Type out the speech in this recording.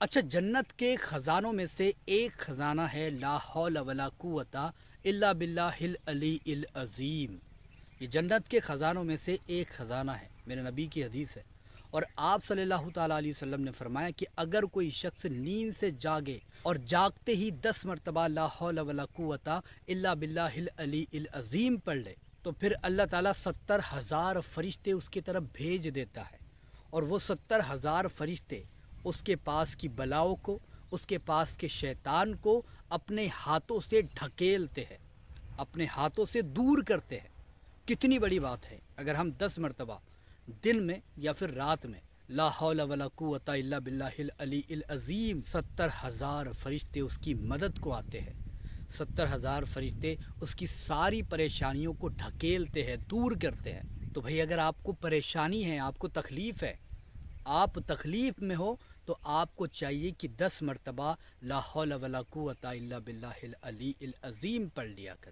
अच्छा जन्नत के ख़जानों में से एक ख़जाना है लाहौल वला कुवता इल्ला बिल्ला हिल अली इल अज़ीम ये जन्नत के ख़जानों में से एक ख़जाना है मेरे नबी की हदीस है और आप सल्लल्लाहु अलैहि वसल्लम ने फरमाया कि अगर कोई शख्स नींद से जागे और जागते ही दस मरतबा लाहौल वला कुवता इल्ला बिल्ला हिल अली इल अज़ीम पढ़ ले तो फिर अल्लाह ताला सत्तर हज़ार फरिश्ते उसकी तरफ भेज देता है और वो सत्तर हज़ार फरिश्ते उसके पास की बलाओं को उसके पास के शैतान को अपने हाथों से ढकेलते हैं अपने हाथों से दूर करते हैं कितनी बड़ी बात है अगर हम दस मरतबा दिन में या फिर रात में लाहौलवलाकुत अज़ीम सत्तर हज़ार फरिश्ते उसकी मदद को आते हैं सत्तर हज़ार फरिश्ते उसकी सारी परेशानियों को ढकेलते हैं दूर करते हैं तो भाई अगर आपको परेशानी है आपको तकलीफ़ है आप तकलीफ़ में हो तो आपको चाहिए कि दस मरतबा लाहौल वाला कुत बिल्लाज़ीम पढ़ लिया करें